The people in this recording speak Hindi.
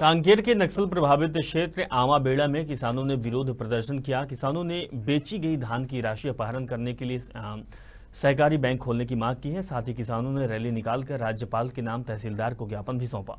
कांकेर के नक्सल प्रभावित क्षेत्र आमाबेड़ा में किसानों ने विरोध प्रदर्शन किया किसानों ने बेची गई धान की राशि अपहरण करने के लिए सहकारी बैंक खोलने की मांग की है साथ ही किसानों ने रैली निकालकर राज्यपाल के नाम तहसीलदार को ज्ञापन भी सौंपा